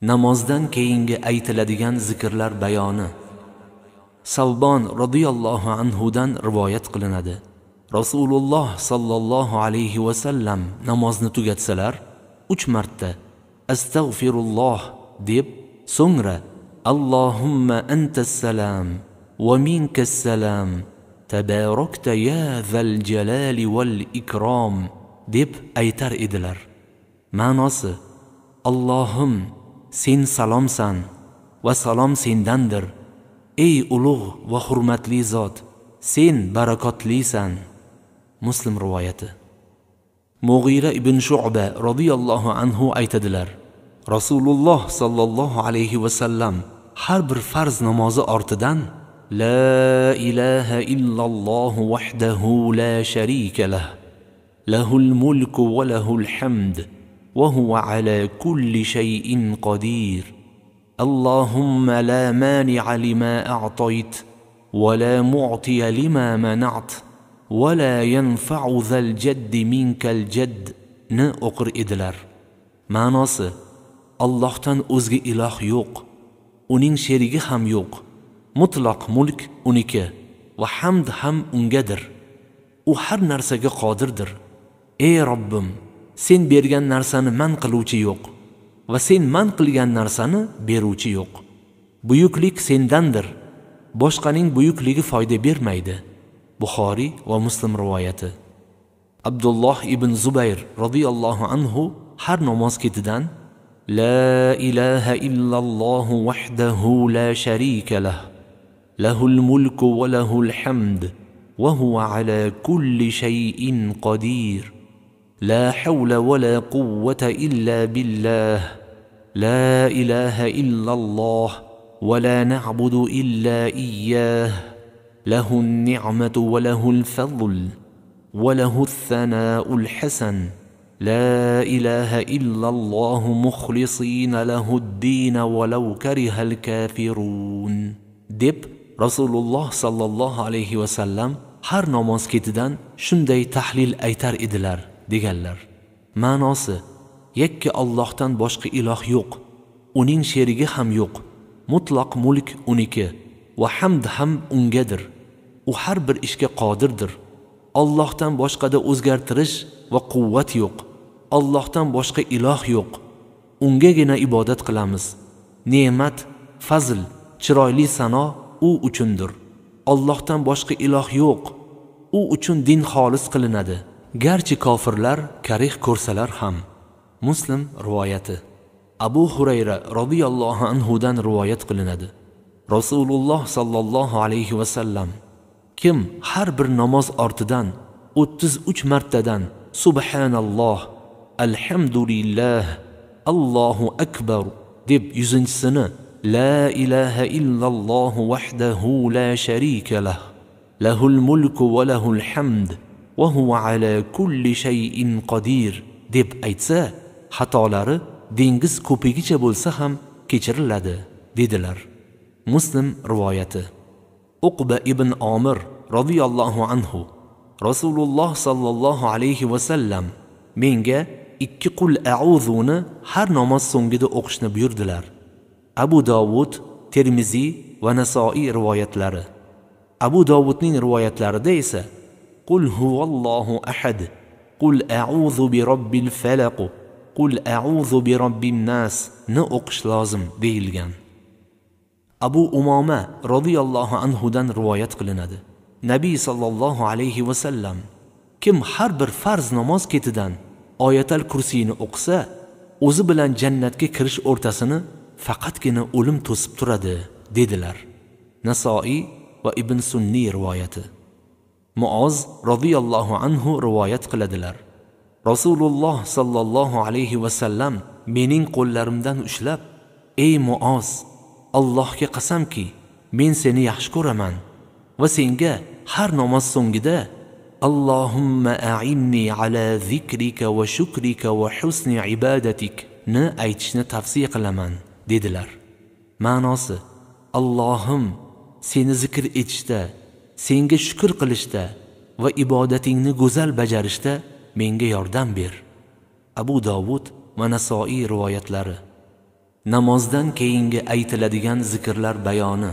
namozdan keyingi aytiladigan zikrlar bayoni savbon anhu dan rivoyat qilinadi rasululloh sallallohu alayhi va sallam namozni tugatsalar 3 marta astag'firulloh deb so'ngra allohumma antas salam va minkas salam tabarakta ya zal jalali val ikrom deb aytar edilar ma'nosi allohim sen salomsan va salom sendandir ey ulug' va hurmatli zot sen barakotlisan muslim rivoyati mug'ira ibn shu'ba roziyallohu anhu aytadilar rasululloh sollallohu alayhi vasallam har bir farz namozi ortidan لا إله إلا الله وحده لا شريك له له الملك وله الحمد وهو على كل شيء قدير اللهم لا مانع لما أعطيت ولا معطي لما منعت ولا ينفع ذا الجد منك الجد ni o'qir edilar ma'nosi Allohdan o'zga iloh yo'q uning sherigi ham yo'q mutloq mulk uniki va hamd ham ungadir u har narsaga qodirdir ey robbim sen bergan narsani man qiluvchi yo'q va sen man qilgan narsani beruvchi yo'q buyuklik sendandir boshqaning buyukligi foyda bermaydi buxoriy va muslim rivoyati abdulloh ibn zubayr roziyallohu anhu har namoz ketidan لا إله إلا الله وحده لا lahul mulku له hamd وله الحمد وهو على كل شيء قدير لا حول ولا قوة إلا بالله لا إله إلا الله ولا نعبد إلا إياه له النعمة وله الفضل وله الثناء الحسن لا إله إلا الله مخلصين له الدين ولو كره الكافرون دب رسول الله صلى الله عليه وسلم har namoz ketidan shunday تحليل ايتر edilar deganlar ma'nosi yakka Allohdan boshqa iloh yo'q uning sherigi ham yo'q mutlaq mulk uniki va hamd ham ungadir u har bir ishga qodirdir Allohdan boshqada o'zgartirish va quvvat yo'q Allohdan boshqa iloh yo'q ungagina ibodat qilamiz ne'mat fazl chiroyli sano u uchundir Allohdan boshqa iloh yo'q u uchun din xolis qilinadi garchi kofirlar karih ko'rsalar ham muslim rivoyati abu hurayra roziyallohu anhudan rivoyat qilinadi rasululloh sollallohu alayhi vasallam kim har bir namoz ortidan o'ttiz uch martadan subhanalloh alhamdulillah allohu akbar deb yuzinchisini la ilaha illallohu vahdahu la sharika lah lahul mulku va lahul hamd وهو على كل شيء قدير deb aytsa xatolari dengiz ko'pigicha bo'lsa ham kechiriladi dedilar muslim rivoyati uqba ibn omir roziyallohu anhu rasululloh sollallohu alayhi vasallam menga ikki qul auzuni har namoz so'ngida o'qishni buyurdilar abu dovud termiziy va nasoiy rivoyatlari abu dovudning rivoyatlarida esa قل هو الله أحد قل أعوذ برب الفلق قل أعوذ برب الناس نأقش لازم deyilgan abu umoma roziyallohu anhudan rivoyat qilinadi nabiy sollallohu alayhi vasallam kim har bir farz namoz ketidan oyatal kursiyni o'qisa o'zi bilan jannatga kirish o'rtasini faqatgina o'lim to'sib turadi dedilar nasoiy va ibn sunniy rivoyati muoz roziyallohu anhu rivoyat qiladilar rasululloh sollallohu alayhi vasallam mening qo'llarimdan ushlab ey muoz allohga qasamki men seni yaxshi ko'raman va senga har namoz so'ngida allohumma ainni ala zikrika va shukrika va husni ibadatik ni aytishni tavsiya qilaman dedilar ma'nosi allohim seni zikr etishda senga shukr qilishda va ibodatingni go'zal bajarishda menga yordam ber abu dovud va nasoiy rivoyatlari namozdan keyingi aytiladigan zikrlar bayoni